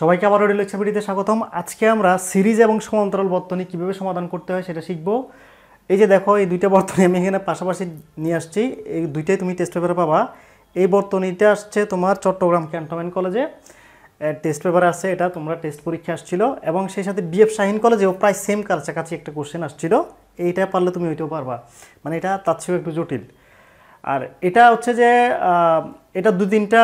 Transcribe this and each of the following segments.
সবাইকে আবারও ইচ্ছা ভিডিওতে স্বাগতম আজকে আমরা সিরিজ এবং সমান্তরাল বর্তনী কীভাবে সমাধান করতে হয় সেটা শিখব এই যে দেখো এই দুইটা বর্তনী আমি এখানে পাশাপাশি নিয়ে আসছি এই দুইটাই তুমি টেস্ট পেপারে পাবা এই বর্তনীতে আসছে তোমার চট্টগ্রাম ক্যান্টনমেন্ট কলেজে টেস্ট পেপারে আছে এটা তোমরা টেস্ট পরীক্ষা আসছিল এবং সেই সাথে বিএফ শাহিন কলেজেও প্রায় সেম কাছাকাছি একটা কোশ্চেন আসছিল এইটা পারলে তুমি ওইটাও পারবা মানে এটা তার চেয়েও একটু জটিল আর এটা হচ্ছে যে এটা দু তিনটা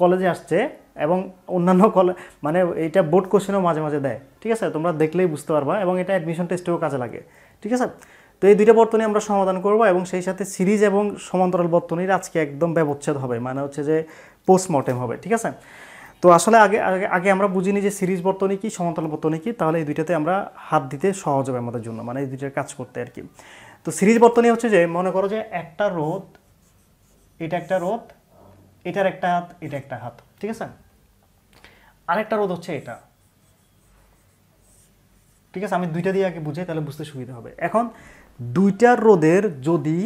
কলেজে আসছে এবং অন্যান্য কলে মানে এটা বোর্ড কোশ্চেনও মাঝে মাঝে দেয় ঠিক আছে তোমরা দেখলেই বুঝতে পারবা এবং এটা অ্যাডমিশন টেস্টেও কাজে লাগে ঠিক আছে তো এই দুইটা বর্তনী আমরা সমাধান করব এবং সেই সাথে সিরিজ এবং সমান্তরাল বর্তনীর আজকে একদম ব্যবচ্ছেদ হবে মানে হচ্ছে যে পোস্টমর্টেম হবে ঠিক আছে তো আসলে আগে আগে আমরা বুঝিনি যে সিরিজ বর্তনী কি সমান্তরাল বর্তনী কি তাহলে এই দুইটাতে আমরা হাত দিতে সহজ হবে আমাদের জন্য মানে এই দুইটার কাজ করতে আর কি তো সিরিজ বর্তনী হচ্ছে যে মনে করো যে একটা রোদ এটা একটা রোদ এটার একটা হাত এটা একটা হাত ঠিক আছে আরেকটা রোধ হচ্ছে এটা ঠিক আছে আমি দুইটা দিয়ে আগে বুঝাই তাহলে বুঝতে সুবিধা হবে এখন দুইটা রোদের যদি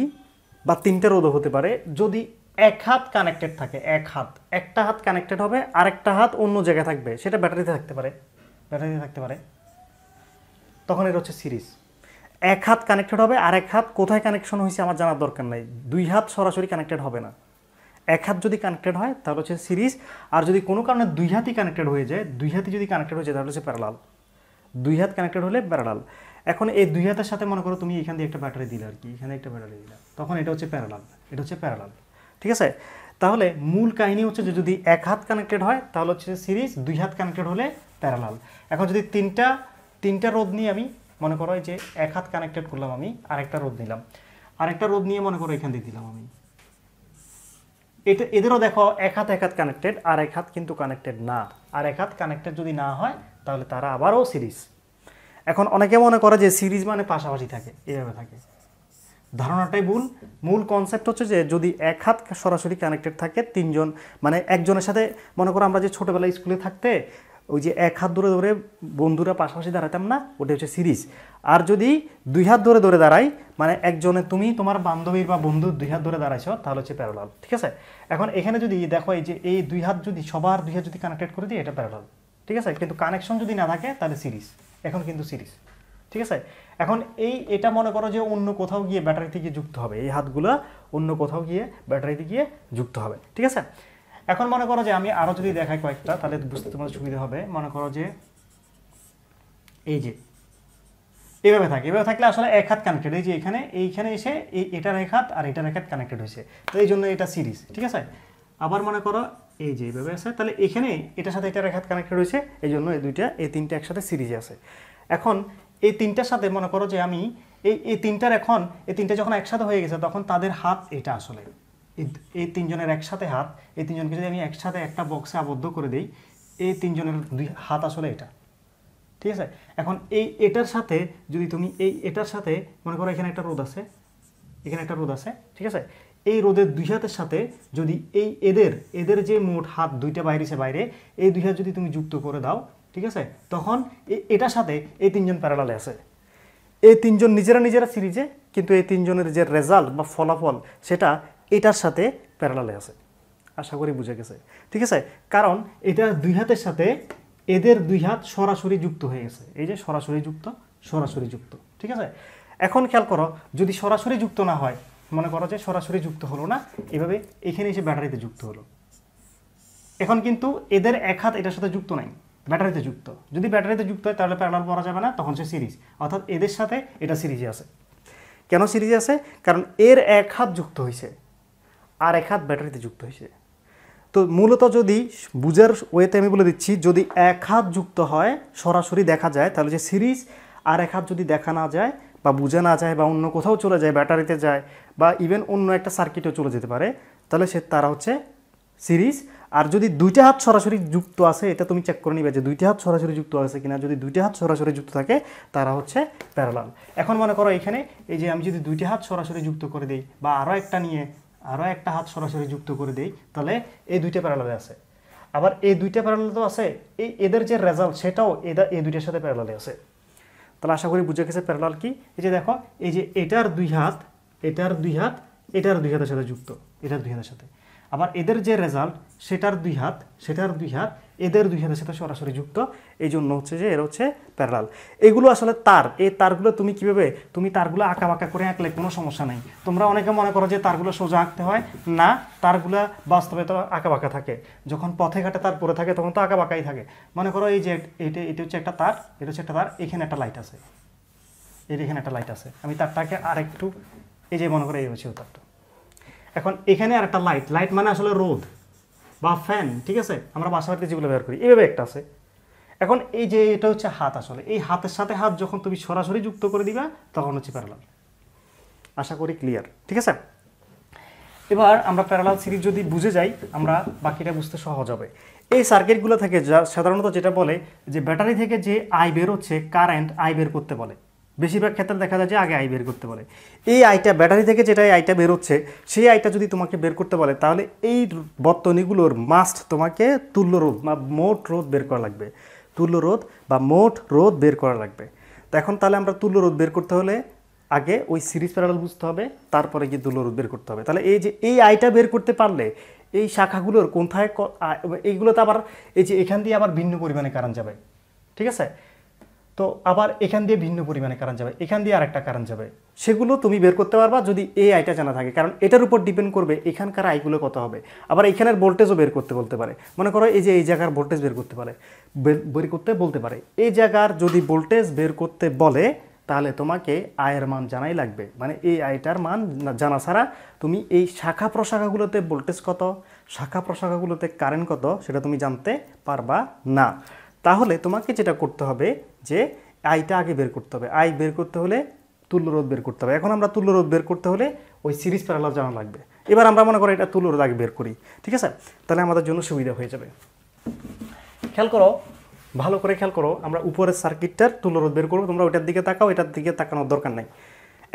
বা তিনটা রোদও হতে পারে যদি এক হাত কানেক্টেড থাকে এক হাত একটা হাত কানেক্টেড হবে আরেকটা হাত অন্য জায়গায় থাকবে সেটা ব্যাটারিতে থাকতে পারে ব্যাটারিতে থাকতে পারে তখন এটা হচ্ছে সিরিজ এক হাত কানেক্টেড হবে আর এক হাত কোথায় কানেকশন হয়েছে আমার জানার দরকার নাই দুই হাত সরাসরি কানেক্টেড হবে না এক হাত যদি কানেক্টেড হয় তাহলে হচ্ছে সিরিজ আর যদি কোনো কারণে দুই হাতই কানেক্টেড হয়ে যায় দুই হাতই যদি কানেক্টেড হয়ে যায় তাহলে হচ্ছে প্যারালাল দুই হাত কানেক্টেড হলে প্যারালাল এখন এই দুই হাতের সাথে মনে করো তুমি এখান দিয়ে একটা ব্যাটারি দিলে আর কি এখানে একটা ব্যাটারি দিলে তখন এটা হচ্ছে প্যারালাল এটা হচ্ছে প্যারালাল ঠিক আছে তাহলে মূল কাহিনী হচ্ছে যে যদি এক হাত কানেক্টেড হয় তাহলে হচ্ছে সিরিজ দুই হাত কানেক্টেড হলে প্যারালাল এখন যদি তিনটা তিনটা রোদ নিয়ে আমি মনে করো যে এক হাত কানেক্টেড করলাম আমি আরেকটা রোদ নিলাম আরেকটা রোদ নিয়ে মনে করো এখান দিয়ে দিলাম আমি এটা এদেরও দেখো এক হাত এক হাত কানেক্টেড আর এক হাত কিন্তু কানেক্টেড না আর এক হাত কানেক্টেড যদি না হয় তাহলে তারা আবারও সিরিজ এখন অনেকে মনে করে যে সিরিজ মানে পাশাপাশি থাকে এভাবে থাকে ধারণাটাই ভুল মূল কনসেপ্ট হচ্ছে যে যদি এক হাত সরাসরি কানেক্টেড থাকে তিনজন মানে একজনের সাথে মনে করো আমরা যে ছোটোবেলায় স্কুলে থাকতে ওই যে এক হাত ধরে ধরে বন্ধুরা পাশাপাশি দাঁড়াতাম না ওটা হচ্ছে সিরিজ আর যদি দুই হাত ধরে ধরে দাঁড়াই মানে একজনে তুমি তোমার বান্ধবীর বা বন্ধু দুই হাত ধরে দাঁড়াইছ তাহলে হচ্ছে প্যারালাল ঠিক আছে এখন এখানে যদি দেখো এই যে এই দুই হাত যদি সবার দুই হাত যদি কানেক্টেড করে দিই এটা প্যারালাল ঠিক আছে কিন্তু কানেকশন যদি না থাকে তাহলে সিরিজ এখন কিন্তু সিরিজ ঠিক আছে এখন এই এটা মনে করো যে অন্য কোথাও গিয়ে ব্যাটারিতে গিয়ে যুক্ত হবে এই হাতগুলো অন্য কোথাও গিয়ে ব্যাটারিতে গিয়ে যুক্ত হবে ঠিক আছে এখন মনে করো যে আমি আরও যদি দেখাই কয়েকটা তাহলে বুঝতে তোমার সুবিধা হবে মনে করো যে এই যে এভাবে থাকে এভাবে থাকলে আসলে এক হাত কানেক্টেড এই যে এখানে এইখানে এসে এই এটার এক হাত আর এটার এক হাত কানেক্টেড হয়েছে তো এই জন্য এটা সিরিজ ঠিক আছে আবার মনে করো এই যে এইভাবে আছে তাহলে এখানে এটার সাথে এটার এক হাত কানেক্টেড হয়েছে এই জন্য এই দুইটা এই তিনটা একসাথে সিরিজে আছে এখন এই তিনটার সাথে মনে করো যে আমি এই এই তিনটার এখন এই তিনটা যখন একসাথে হয়ে গেছে তখন তাদের হাত এটা আসলে এই তিনজনের একসাথে হাত এই তিনজনকে যদি আমি একসাথে একটা বক্সে আবদ্ধ করে দিই এই তিনজনের দুই হাত আসলে এটা ঠিক আছে এখন এই এটার সাথে যদি তুমি এই এটার সাথে মনে করো এখানে একটা রোদ আছে এখানে একটা রোদ আছে ঠিক আছে এই রোদের দুই হাতের সাথে যদি এই এদের এদের যে মোট হাত দুইটা বাইরেছে বাইরে এই দুই হাত যদি তুমি যুক্ত করে দাও ঠিক আছে তখন এটার সাথে এই তিনজন প্যারালালে আছে এই তিনজন নিজেরা নিজেরা সিরিজে কিন্তু এই তিনজনের যে রেজাল্ট বা ফলাফল সেটা এটার সাথে প্যারালালে আছে আশা করি বুঝে গেছে ঠিক আছে কারণ এটা দুই হাতের সাথে এদের দুই হাত সরাসরি যুক্ত হয়ে গেছে এই যে সরাসরি যুক্ত সরাসরি যুক্ত ঠিক আছে এখন খেয়াল করো যদি সরাসরি যুক্ত না হয় মনে করো যে সরাসরি যুক্ত হলো না এভাবে এখানে এসে ব্যাটারিতে যুক্ত হলো এখন কিন্তু এদের এক হাত এটার সাথে যুক্ত নাই ব্যাটারিতে যুক্ত যদি ব্যাটারিতে যুক্ত হয় তাহলে প্যারাল পড়া যাবে না তখন সে সিরিজ অর্থাৎ এদের সাথে এটা সিরিজে আছে কেন সিরিজে আছে কারণ এর এক হাত যুক্ত হয়েছে আর এক হাত ব্যাটারিতে যুক্ত হয়েছে তো মূলত যদি বুঝার ওয়েতে আমি বলে দিচ্ছি যদি এক হাত যুক্ত হয় সরাসরি দেখা যায় তাহলে যে সিরিজ আর এক হাত যদি দেখা না যায় বা বোঝা না যায় বা অন্য কোথাও চলে যায় ব্যাটারিতে যায় বা ইভেন অন্য একটা সার্কিটেও চলে যেতে পারে তাহলে সে তারা হচ্ছে সিরিজ আর যদি দুইটা হাত সরাসরি যুক্ত আছে এটা তুমি চেক করে নিবে যে দুইটা হাত সরাসরি যুক্ত আছে কিনা যদি দুইটা হাত সরাসরি যুক্ত থাকে তারা হচ্ছে প্যারালাল এখন মনে করো এখানে এই যে আমি যদি দুইটা হাত সরাসরি যুক্ত করে দিই বা আরও একটা নিয়ে আরও একটা হাত সরাসরি যুক্ত করে দেই তাহলে এই দুইটা প্যারালালে আছে আবার এই দুইটা প্যারালালে তো আছে এই এদের যে রেজাল্ট সেটাও এদের এই দুইটার সাথে প্যারালালে আছে তাহলে আশা করি বুঝে গেছে প্যারালাল কি এই যে দেখো এই যে এটার দুই হাত এটার দুই হাত এটার দুই হাতের সাথে যুক্ত এটার দুই হাতের সাথে আবার এদের যে রেজাল্ট সেটার দুই হাত সেটার দুই হাত এদের দুই হাতের সাথে সরাসরি যুক্ত এই জন্য হচ্ছে যে এর হচ্ছে প্যারাল এগুলো আসলে তার এই তারগুলো তুমি কীভাবে তুমি তারগুলো আঁকা বাঁকা করে আঁকলে কোনো সমস্যা নেই তোমরা অনেকে মনে করো যে তারগুলো সোজা আঁকতে হয় না তারগুলো বাস্তবে তো আঁকা বাঁকা থাকে যখন পথে ঘাটে তার পরে থাকে তখন তো আঁকা বাঁকাই থাকে মনে করো এই যে এটা এটা হচ্ছে একটা তার এটা হচ্ছে একটা তার এখানে একটা লাইট আছে এর এখানে একটা লাইট আছে আমি তারটাকে আরেকটু এই যে মনে করো এই হচ্ছে তারটা এখন এখানে আর একটা লাইট লাইট মানে আসলে রোদ বা ফ্যান ঠিক আছে আমরা বাসা বাড়িতে যেগুলো ব্যবহার করি এইভাবে একটা আছে এখন এই যে এটা হচ্ছে হাত আসলে এই হাতের সাথে হাত যখন তুমি সরাসরি যুক্ত করে দিবা তখন হচ্ছে প্যারালাল আশা করি ক্লিয়ার ঠিক আছে এবার আমরা প্যারালাল সিরিজ যদি বুঝে যাই আমরা বাকিটা বুঝতে সহজ হবে এই সার্কিটগুলো থেকে যা সাধারণত যেটা বলে যে ব্যাটারি থেকে যে আই হচ্ছে কারেন্ট আই বের করতে বলে বেশিরভাগ ক্ষেত্রে দেখা যায় যে আগে আই বের করতে বলে এই আইটা ব্যাটারি থেকে যেটা আইটা বেরোচ্ছে সেই আইটা যদি তোমাকে বের করতে বলে তাহলে এই বর্তনীগুলোর মাস্ট তোমাকে তুল্য রোধ বা মোট রোধ বের করা লাগবে তুল্য রোধ বা মোট রোধ বের করা লাগবে তো এখন তাহলে আমরা তুল্য রোধ বের করতে হলে আগে ওই সিরিজ প্যারাল বুঝতে হবে তারপরে গিয়ে তুল্য রোধ বের করতে হবে তাহলে এই যে এই আইটা বের করতে পারলে এই শাখাগুলোর কোথায় এইগুলোতে আবার এই যে এখান দিয়ে আবার ভিন্ন পরিমাণে কারণ যাবে ঠিক আছে তো আবার এখান দিয়ে ভিন্ন পরিমাণে কারেন্ট যাবে এখান দিয়ে আরেকটা কারেন্ট যাবে সেগুলো তুমি বের করতে পারবা যদি এই আইটা জানা থাকে কারণ এটার উপর ডিপেন্ড করবে এখানকার আইগুলো কত হবে আবার এখানের ভোল্টেজও বের করতে বলতে পারে মনে করো এই যে এই জায়গার ভোল্টেজ বের করতে পারে বের করতে বলতে পারে এই জায়গার যদি ভোল্টেজ বের করতে বলে তাহলে তোমাকে আয়ের মান জানাই লাগবে মানে এই আয়টার মান জানা ছাড়া তুমি এই শাখা প্রশাখাগুলোতে ভোল্টেজ কত শাখা প্রশাখাগুলোতে কারেন্ট কত সেটা তুমি জানতে পারবা না তাহলে তোমাকে যেটা করতে হবে যে আইটা আগে বের করতে হবে আই বের করতে হলে তুল্যরোধ বের করতে হবে এখন আমরা তুল্যরোধ বের করতে হলে ওই সিরিজ প্যারালাল জানা লাগবে এবার আমরা মনে করি এটা তুল্যরোধ আগে বের করি ঠিক আছে তাহলে আমাদের জন্য সুবিধা হয়ে যাবে খেয়াল করো ভালো করে খেয়াল করো আমরা উপরের সার্কিটটার তুল্যরোধ বের করবো তোমরা ওইটার দিকে তাকাও এটার দিকে তাকানোর দরকার নাই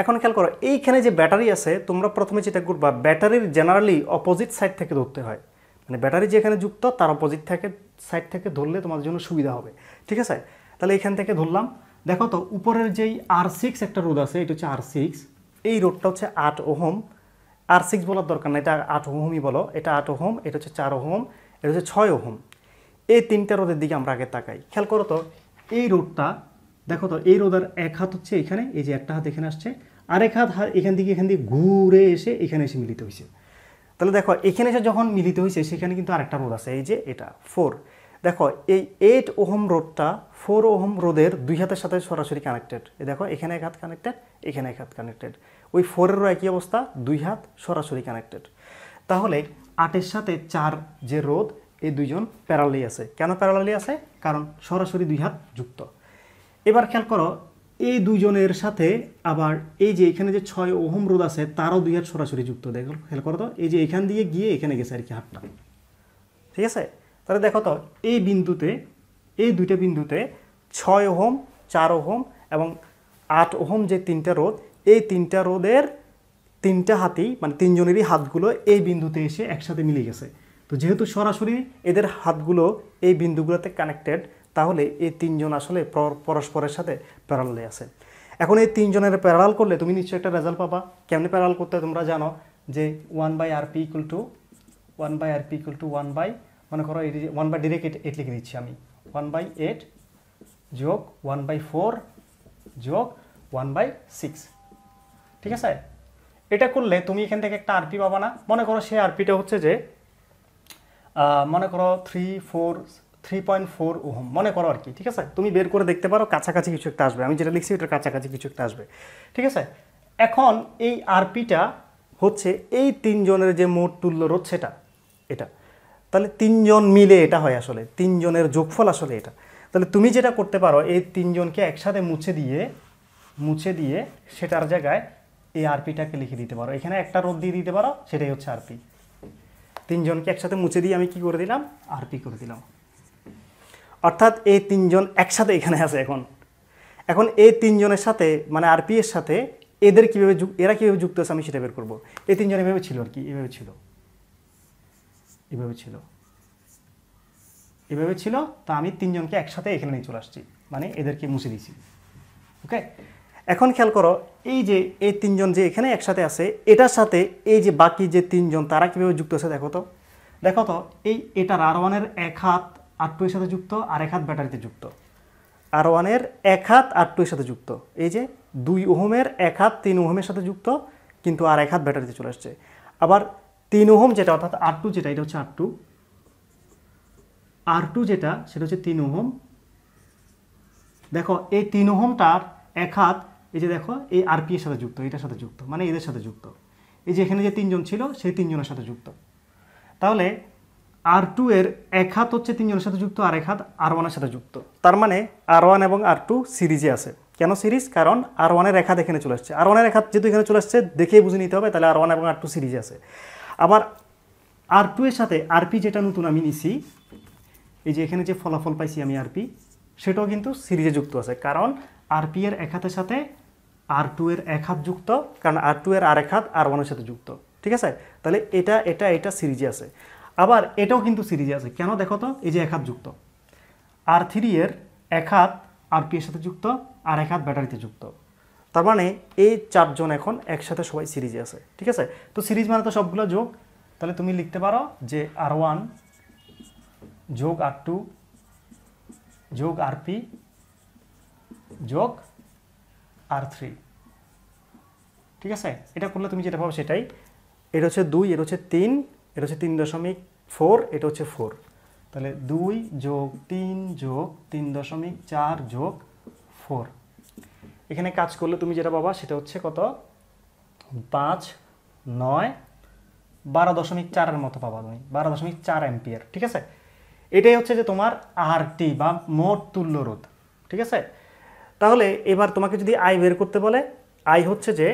এখন খেয়াল করো এইখানে যে ব্যাটারি আছে তোমরা প্রথমে যেটা করবা ব্যাটারির জেনারেলি অপোজিট সাইড থেকে ধরতে হয় মানে ব্যাটারি যেখানে যুক্ত তার অপোজিট থেকে সাইড থেকে ধরলে তোমাদের জন্য সুবিধা হবে ঠিক আছে তাহলে এখান থেকে ধরলাম দেখো তো উপরের যেই আর সিক্স একটা রোদ আছে এটা হচ্ছে আর সিক্স এই রোডটা হচ্ছে আট ওহম আর সিক্স বলার দরকার না এটা আট ওহমই বলো এটা আট ওহম এটা হচ্ছে চার ওহম এটা হচ্ছে ছয় ওহম এই তিনটা রোদের দিকে আমরা আগে তাকাই খেয়াল করো তো এই রোডটা দেখো তো এই রোদের এক হাত হচ্ছে এখানে এই যে একটা হাত এখানে আসছে আর এক হাত এখান থেকে এখান থেকে ঘুরে এসে এখানে এসে মিলিত হয়েছে তাহলে দেখো এখানে এসে যখন মিলিত হয়েছে সেখানে কিন্তু আরেকটা রোদ আছে এই যে এটা ফোর দেখো এই এইট ওহম রোডটা ফোর ওহম রোদের দুই হাতের সাথে সরাসরি কানেক্টেড এই দেখো এখানে এক হাত কানেক্টেড এখানে এক হাত কানেক্টেড ওই ফোরেরও একই অবস্থা দুই হাত সরাসরি কানেক্টেড তাহলে আটের সাথে চার যে রোদ এই দুইজন প্যারালি আছে কেন প্যারালি আছে কারণ সরাসরি দুই হাত যুক্ত এবার খেয়াল করো এই দুইজনের সাথে আবার এই যে এখানে যে ছয় ওহম রোদ আছে তারও দুই হাত সরাসরি যুক্ত দেখো খেয়াল করো তো এই যে এখান দিয়ে গিয়ে এখানে গেছে আর কি হাতটা ঠিক আছে তাহলে দেখো তো এই বিন্দুতে এই দুইটা বিন্দুতে ছয় ওহম চার ওহম এবং আট ওহম যে তিনটা রোদ এই তিনটা রোদের তিনটা হাতি মানে তিনজনেরই হাতগুলো এই বিন্দুতে এসে একসাথে মিলে গেছে তো যেহেতু সরাসরি এদের হাতগুলো এই বিন্দুগুলোতে কানেক্টেড তাহলে এই তিনজন আসলে পরস্পরের সাথে প্যারালে আছে এখন এই তিনজনের প্যারাল করলে তুমি নিশ্চয়ই একটা রেজাল্ট পাবা কেমনি প্যারাল করতে তোমরা জানো যে one by R P equal to one by R P equal to one by মনে করো এই ওয়ান বাই ডিরেক্ট এইট লিখে দিচ্ছি আমি ওয়ান বাই এইট যোগ ওয়ান বাই ফোর যোগ ওয়ান বাই সিক্স ঠিক আছে এটা করলে তুমি এখান থেকে একটা আরপি পাবা না মনে করো সেই আরপিটা হচ্ছে যে মনে করো three four three point four ohm মনে করো আর কি ঠিক আছে তুমি বের করে দেখতে পারো কাছাকাছি কিছু একটা আসবে আমি যেটা লিখছি ওটার কাছাকাছি কিছু একটা আসবে ঠিক আছে এখন এই আরপিটা হচ্ছে এই তিনজনের যে মোট তুল্য রোধ সেটা এটা তাহলে তিনজন মিলে এটা হয় আসলে তিনজনের যোগফল আসলে এটা তাহলে তুমি যেটা করতে পারো এই তিনজনকে একসাথে মুছে দিয়ে মুছে দিয়ে সেটার জায়গায় এই আরপিটাকে লিখে দিতে পারো এখানে একটা রোদ দিয়ে দিতে পারো সেটাই হচ্ছে আরপি তিনজনকে একসাথে মুছে দিয়ে আমি কি করে দিলাম আরপি করে দিলাম অর্থাৎ এই তিনজন একসাথে এখানে আছে এখন এখন এই তিনজনের সাথে মানে আরপি এর সাথে এদের কীভাবে এরা কীভাবে যুক্ত আছে আমি সেটা বের করবো এই তিনজন এভাবে ছিল আর কি এভাবে ছিল এভাবে ছিল এভাবে ছিল তা আমি তিনজনকে একসাথে এখানে নিয়ে চলে আসছি মানে এদেরকে মুছে দিয়েছি ওকে এখন খেয়াল করো এই যে এই তিনজন যে এখানে একসাথে আছে এটার সাথে এই যে বাকি যে তিনজন তারা কীভাবে যুক্ত আছে দেখো তো দেখো তো এই এটার আর ওয়ানের এক হাত আর টুয়ের সাথে যুক্ত আর এক হাত ব্যাটারিতে যুক্ত আর ওয়ানের এক হাত আর টুয়ের সাথে যুক্ত এই যে দুই ওহমের এক হাত তিন ওহমের সাথে যুক্ত কিন্তু আর এক হাত ব্যাটারিতে চলে আসছে আবার তিন ওহম যেটা অর্থাৎ আর টু যেটা এটা হচ্ছে আর টু আর টু যেটা সেটা হচ্ছে তিন ওহম দেখো এই তিন ওহমটার এক হাত এই যে দেখো এই আর পি এর সাথে যুক্ত এটার সাথে যুক্ত মানে এদের সাথে যুক্ত এই যে এখানে যে তিনজন ছিল সেই তিনজনের সাথে যুক্ত তাহলে আর টু এর এক হাত হচ্ছে তিনজনের সাথে যুক্ত আর এক হাত আর ওয়ানের সাথে যুক্ত তার মানে আর ওয়ান এবং আর টু সিরিজে আছে কেন সিরিজ কারণ আর ওয়ানের এক হাত এখানে চলে আসছে আর ওয়ানের এক হাত যেহেতু এখানে চলে আসছে দেখেই বুঝে নিতে হবে তাহলে আর ওয়ান এবং আর টু সিরিজে আছে আবার আর টু এর সাথে আরপি যেটা নতুন আমি নিছি এই যে এখানে যে ফলাফল পাইছি আমি আরপি সেটাও কিন্তু সিরিজে যুক্ত আছে কারণ আরপি এর এক হাতের সাথে আর টু এর এক হাত যুক্ত কারণ আর টু এর আর এক হাত আর ওয়ানের সাথে যুক্ত ঠিক আছে তাহলে এটা এটা এটা সিরিজে আছে আবার এটাও কিন্তু সিরিজে আছে কেন দেখো তো এই যে এক হাত যুক্ত আর থ্রি এর এক হাত আর পি এর সাথে যুক্ত আর এক হাত ব্যাটারিতে যুক্ত তার মানে এই চারজন এখন একসাথে সবাই সিরিজে আছে ঠিক আছে তো সিরিজ মানে তো সবগুলো যোগ তাহলে তুমি লিখতে পারো যে আর ওয়ান যোগ আর টু যোগ আর পি যোগ আর থ্রি ঠিক আছে এটা করলে তুমি যেটা পাবো সেটাই এটা হচ্ছে দুই এটা হচ্ছে তিন এটা হচ্ছে তিন দশমিক ফোর এটা হচ্ছে ফোর তাহলে দুই যোগ তিন যোগ তিন দশমিক চার যোগ ফোর এখানে কাজ করলে তুমি যেটা পাবা সেটা হচ্ছে কত পাঁচ নয় বারো দশমিক চারের মতো পাবা তুমি বারো দশমিক চার অ্যাম্পিয়ার ঠিক আছে এটাই হচ্ছে যে তোমার আরটি বা মোট তুল্য রোধ ঠিক আছে তাহলে এবার তোমাকে যদি আই বের করতে বলে আই হচ্ছে যে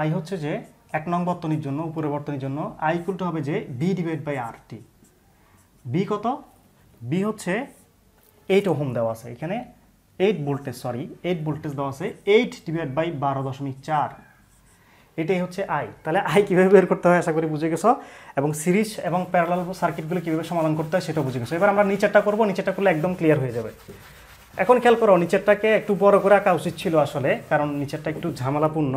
আই হচ্ছে যে এক নং বর্তনীর জন্য উপরে বর্তনীর জন্য আই কুলটা হবে যে B divide by R T B কত বি হচ্ছে এইট ওহম দেওয়া আছে এখানে eight voltage sorry eight voltage দেওয়া আছে এইট ডিভাইড বাই বারো দশমিক চার এটাই হচ্ছে আই তাহলে আই কীভাবে বের করতে হয় আশা করি বুঝে গেছো এবং সিরিজ এবং প্যারালাল সার্কিটগুলো কীভাবে সমাধান করতে হয় সেটা বুঝে গেছো এবার আমরা নিচেরটা করবো নিচেরটা করলে একদম ক্লিয়ার হয়ে যাবে এখন খেয়াল করো নিচেরটাকে একটু বড় করে আঁকা উচিত ছিল আসলে কারণ নিচেরটা একটু ঝামেলাপূর্ণ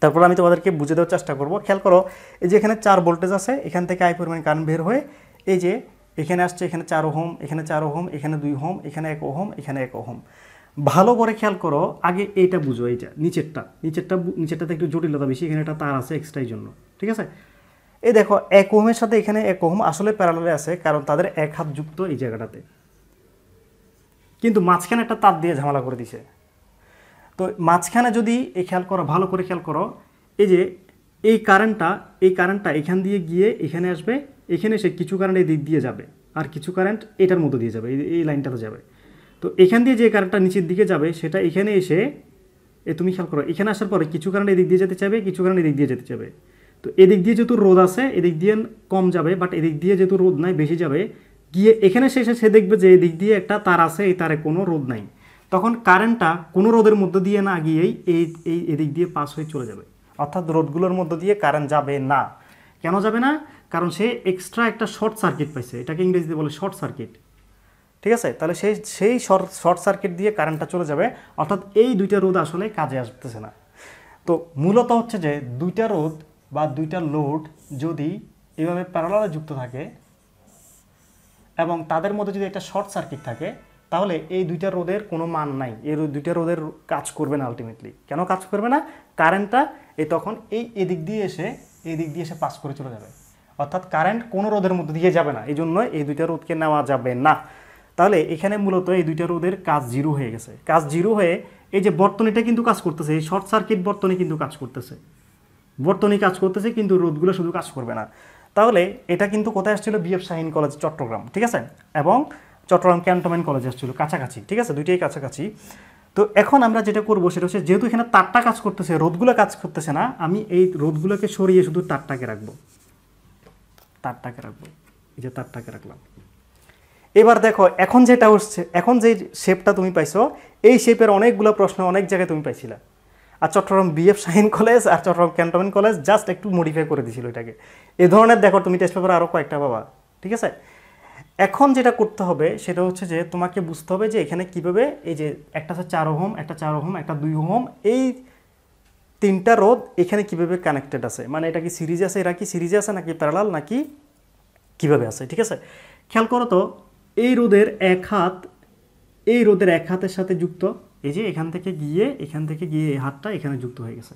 তারপর আমি তোমাদেরকে বুঝে দেওয়ার চেষ্টা করব খেয়াল করো এই যে এখানে চার ভোল্টেজ আছে এখান থেকে আই পরিমাণ কারেন্ট বের হয়ে এই যে এখানে আসছে এখানে চার ওহম এখানে চার ওহম এখানে দুই হোম এখানে এক ওহম এখানে এক ওহম ভালো করে খেয়াল করো আগে এইটা বুঝো এইটা নিচেরটা নিচেরটা নিচেরটাতে একটু জটিলতা বেশি এখানে একটা তার আছে এক্সট্রাই জন্য ঠিক আছে এই দেখো এক ওহমের সাথে এখানে এক ওহম আসলে প্যারালালে আছে কারণ তাদের এক হাত যুক্ত এই জায়গাটাতে কিন্তু মাঝখানে একটা তার দিয়ে ঝামেলা করে দিছে তো মাঝখানে যদি এই খেয়াল করো ভালো করে খেয়াল করো এই যে এই কারেন্টটা এই কারেন্টটা এখান দিয়ে গিয়ে এখানে আসবে এখানে সে কিছু কারেন্ট এই দিক দিয়ে যাবে আর কিছু কারেন্ট এটার মতো দিয়ে যাবে এই লাইনটাতে যাবে তো এখান দিয়ে যে কারেন্টটা নিচের দিকে যাবে সেটা এখানে এসে এ তুমি খেয়াল করো এখানে আসার পরে কিছু কারণে এদিক দিয়ে যেতে চাইবে কিছু কারণে এদিক দিয়ে যেতে চাইবে তো এদিক দিয়ে যেহেতু রোদ আছে এদিক দিয়ে কম যাবে বাট এদিক দিয়ে যেহেতু রোদ নাই বেশি যাবে গিয়ে এখানে সে সে দেখবে যে এদিক দিয়ে একটা তার আছে এই তারে কোনো রোদ নাই তখন কারেন্টটা কোনো রোদের মধ্য দিয়ে না গিয়েই এই এই এদিক দিয়ে পাস হয়ে চলে যাবে অর্থাৎ রোদগুলোর মধ্য দিয়ে কারেন্ট যাবে না কেন যাবে না কারণ সে এক্সট্রা একটা শর্ট সার্কিট পাইছে এটাকে ইংরেজিতে বলে শর্ট সার্কিট ঠিক আছে তাহলে সেই সেই শর্ট শর্ট সার্কিট দিয়ে কারেন্টটা চলে যাবে অর্থাৎ এই দুইটা রোদ আসলে কাজে আসতেছে না তো মূলত হচ্ছে যে দুইটা রোদ বা দুইটা লোড যদি এভাবে প্যারালালে যুক্ত থাকে এবং তাদের মধ্যে যদি একটা শর্ট সার্কিট থাকে তাহলে এই দুইটা রোদের কোনো মান নাই এই দুইটা রোদের কাজ করবে না আলটিমেটলি কেন কাজ করবে না কারেন্টটা এ তখন এই এদিক দিয়ে এসে এদিক দিয়ে এসে পাস করে চলে যাবে অর্থাৎ কারেন্ট কোনো রোধের মধ্যে দিয়ে যাবে না এই জন্য এই দুইটা রোধকে নেওয়া যাবে না তাহলে এখানে মূলত এই দুইটা রোধের কাজ জিরো হয়ে গেছে কাজ জিরো হয়ে এই যে বর্তনীটা কিন্তু কাজ করতেছে এই শর্ট সার্কিট বর্তনী কিন্তু কাজ করতেছে বর্তনী কাজ করতেছে কিন্তু রোধগুলো শুধু কাজ করবে না তাহলে এটা কিন্তু কোথায় আসছিল বিএফ শাহিন কলেজ চট্টগ্রাম ঠিক আছে এবং চট্টগ্রাম ক্যান্টনমেন্ট কলেজ আসছিল কাছাকাছি ঠিক আছে দুইটাই কাছাকাছি তো এখন আমরা যেটা করবো সেটা হচ্ছে যেহেতু এখানে তারটা কাজ করতেছে রোদগুলো কাজ করতেছে না আমি এই রোদগুলোকে সরিয়ে শুধু তারটাকে রাখবো তারটাকে রাখবো এই যে তারটাকে রাখলাম এবার দেখো এখন যেটা হচ্ছে এখন যে শেপটা তুমি পাইছো এই শেপের অনেকগুলো প্রশ্ন অনেক জায়গায় তুমি পাইছিলা আর চট্টগ্রাম বিএফ সাইন কলেজ আর চট্টগ্রাম ক্যান্টনমেন্ট কলেজ জাস্ট একটু মডিফাই করে দিয়েছিল এটাকে এ ধরনের দেখো তুমি টেস্ট পেপার আরও কয়েকটা পাবা ঠিক আছে এখন যেটা করতে হবে সেটা হচ্ছে যে তোমাকে বুঝতে হবে যে এখানে কীভাবে এই যে একটা হচ্ছে চার হোম একটা চার হোম একটা দুই হোম এই তিনটা রোদ এখানে কিভাবে কানেক্টেড আছে মানে এটা কি সিরিজ আছে এরা কি সিরিজে আছে নাকি প্যারালাল নাকি কিভাবে আছে ঠিক আছে খেয়াল করো তো এই রোদের এক হাত এই রোদের এক হাতের সাথে যুক্ত এই যে এখান থেকে গিয়ে এখান থেকে গিয়ে এই হাতটা এখানে যুক্ত হয়ে গেছে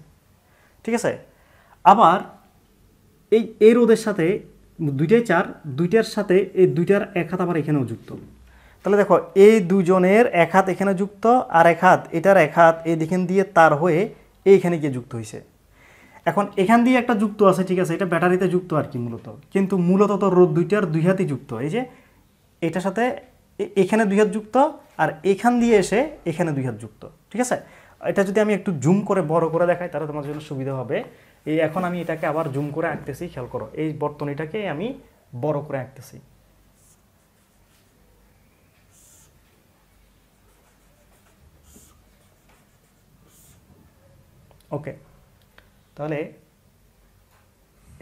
ঠিক আছে আবার এই এই রোদের সাথে দুইটাই চার দুইটার সাথে এই দুইটার এক হাত আবার এখানেও যুক্ত তাহলে দেখো এই দুজনের এক হাত এখানে যুক্ত আর এক হাত এটার এক হাত এই দিকে দিয়ে তার হয়ে এইখানে গিয়ে যুক্ত হয়েছে এখন এখান দিয়ে একটা যুক্ত আছে ঠিক আছে এটা ব্যাটারিতে যুক্ত আর কি মূলত কিন্তু মূলত তো রোদ দুইটার দুই হাতই যুক্ত এই যে এটার সাথে এখানে দুই হাত যুক্ত আর এখান দিয়ে এসে এখানে দুই হাত যুক্ত ঠিক আছে এটা যদি আমি একটু জুম করে বড় করে দেখাই তাহলে তোমার জন্য সুবিধা হবে এই এখন আমি এটাকে আবার জুম করে আঁকতেছি খেয়াল করো এই বর্তনীটাকে আমি বড় করে আঁকতেছি ওকে তাহলে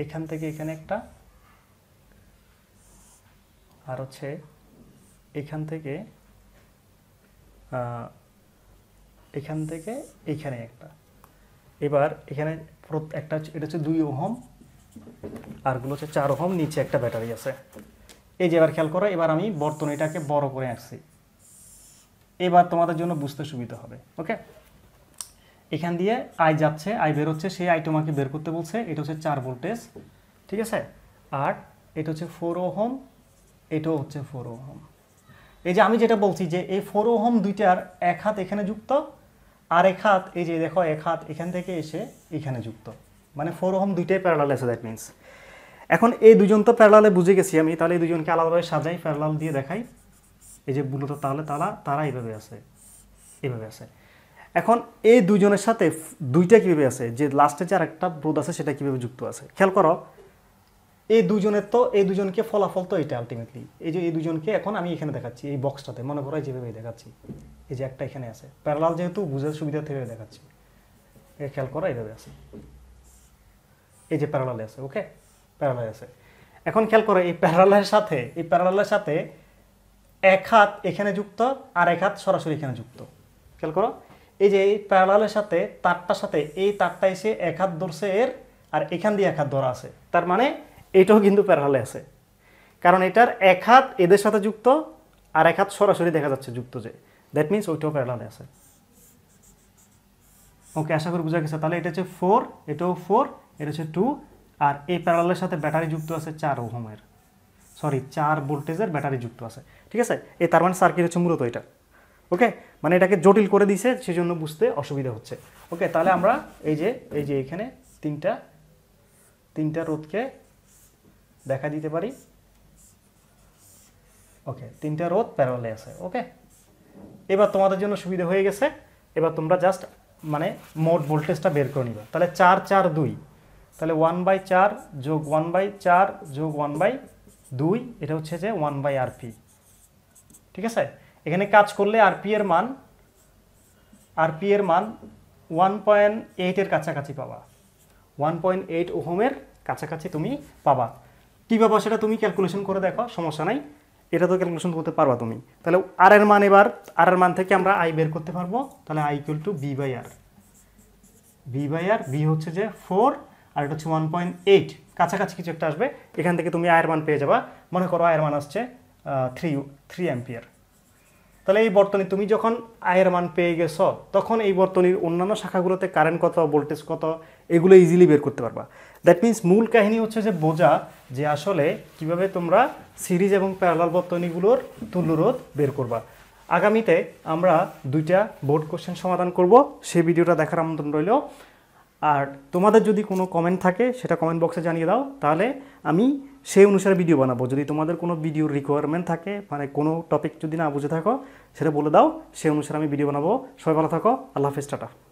এখান থেকে এখানে একটা আর হচ্ছে এখান থেকে এখান থেকে এখানে একটা এবার এখানে একটা এটা হচ্ছে দুই ওহম আরগুলো হচ্ছে চার ওহম নিচে একটা ব্যাটারি আছে এই যে এবার খেয়াল করো এবার আমি এটাকে বড় করে আসছি এবার তোমাদের জন্য বুঝতে সুবিধা হবে ওকে এখান দিয়ে আই যাচ্ছে আই বেরোচ্ছে সেই আই তোমাকে বের করতে বলছে এটা হচ্ছে চার ভোল্টেজ ঠিক আছে আর এটা হচ্ছে ফোর ওহম এটাও হচ্ছে ফোর ওহম এই যে আমি যেটা বলছি যে এই ফোর ওহম দুইটার এক হাত এখানে যুক্ত আর এক হাত এই যে দেখো এক হাত এখান থেকে এসে এখানে যুক্ত মানে ফোর ওহম দুইটাই প্যারালাল আছে দ্যাট মিনস এখন এই দুজন তো প্যারালালে বুঝে গেছি আমি তাহলে এই দুজনকে আলাদাভাবে সাজাই প্যারালাল দিয়ে দেখাই এই যে মূলত তাহলে তারা তারা এইভাবে আছে এভাবে আছে এখন এই দুজনের সাথে দুইটা কীভাবে আছে যে লাস্টে যে আরেকটা ব্রোদ আছে সেটা কীভাবে যুক্ত আছে খেয়াল করো এই দুজনের তো এই দুজনকে ফলাফল তো এটা আলটিমেটলি এই যে এই দুজনকে এখন আমি এখানে দেখাচ্ছি এই বক্সটাতে মনে করো যেভাবে দেখাচ্ছি এই যে একটা এখানে আছে প্যারালাল যেহেতু বুঝার সুবিধা থেকে দেখাচ্ছি এ খেয়াল করো এইভাবে আছে এই যে প্যারালালে আছে ওকে প্যারালালে আছে এখন খেয়াল করো এই প্যারালালের সাথে এই প্যারালালের সাথে এক হাত এখানে যুক্ত আর এক হাত সরাসরি এখানে যুক্ত খেয়াল করো এই যে এই প্যারালের সাথে তারটার সাথে এই তারটা এসে এক হাত ধরছে এর আর এখান দিয়ে এক হাত ধরা আছে তার মানে এটাও কিন্তু প্যারালে আছে কারণ এটার এক হাত এদের সাথে যুক্ত আর এক হাত সরাসরি দেখা যাচ্ছে যুক্ত যে দ্যাট মিনস ওইটাও প্যারালে আছে ওকে আশা করি বোঝা গেছে তাহলে এটা হচ্ছে ফোর এটাও ফোর এটা হচ্ছে টু আর এই প্যারালের সাথে ব্যাটারি যুক্ত আছে চার ওহমের সরি চার ভোল্টেজের ব্যাটারি যুক্ত আছে ঠিক আছে এই তার মানে সার্কিট হচ্ছে মূলত এটা ওকে মানে এটাকে জটিল করে দিছে সেজন্য বুঝতে অসুবিধা হচ্ছে ওকে তাহলে আমরা এই যে এই যে এখানে তিনটা তিনটা রোধকে দেখা দিতে পারি ওকে তিনটা রোধ প্যারালে আছে ওকে এবার তোমাদের জন্য সুবিধা হয়ে গেছে এবার তোমরা জাস্ট মানে মোট ভোল্টেজটা বের করে নিবা তাহলে চার চার দুই তাহলে ওয়ান বাই চার যোগ ওয়ান বাই চার যোগ ওয়ান বাই দুই এটা হচ্ছে যে ওয়ান বাই আর পি ঠিক আছে এখানে কাজ করলে আর পি এর মান আর পি এর মান ওয়ান পয়েন্ট এইটের কাছাকাছি পাবা ওয়ান পয়েন্ট এইট ওহোমের কাছাকাছি তুমি পাবা কী পাবা সেটা তুমি ক্যালকুলেশন করে দেখো সমস্যা নাই এটা তো ক্যালকুলেশন করতে পারবা তুমি তাহলে আর এর মান এবার আর এর মান থেকে আমরা আই বের করতে পারবো তাহলে I equal to B by R B by R B হচ্ছে যে ফোর আর এটা হচ্ছে ওয়ান পয়েন্ট এইট কাছাকাছি কিছু একটা আসবে এখান থেকে তুমি আয়ের মান পেয়ে যাবা মনে করো আয়ের মান আসছে থ্রি থ্রি অ্যাম্পিয়ার তাহলে এই বর্তনী তুমি যখন আয়ের মান পেয়ে গেছো তখন এই বর্তনীর অন্যান্য শাখাগুলোতে কারেন্ট কত ভোল্টেজ কত এগুলো ইজিলি বের করতে পারবা দ্যাট মিন্স মূল কাহিনী হচ্ছে যে বোঝা যে আসলে কিভাবে তোমরা সিরিজ এবং প্যারালাল বর্তনীগুলোর তুল্যরোধ বের করবা আগামীতে আমরা দুইটা বোর্ড কোশ্চেন সমাধান করব সেই ভিডিওটা দেখার আমন্ত্রণ রইল আর তোমাদের যদি কোনো কমেন্ট থাকে সেটা কমেন্ট বক্সে জানিয়ে দাও তাহলে আমি সেই অনুসারে ভিডিও বানাবো যদি তোমাদের কোনো ভিডিওর রিকোয়ারমেন্ট থাকে মানে কোনো টপিক যদি না বুঝে থাকো সেটা বলে দাও সেই অনুসারে আমি ভিডিও বানাবো সবাই ভালো থাকো আল্লাহ হাফিজ টাটা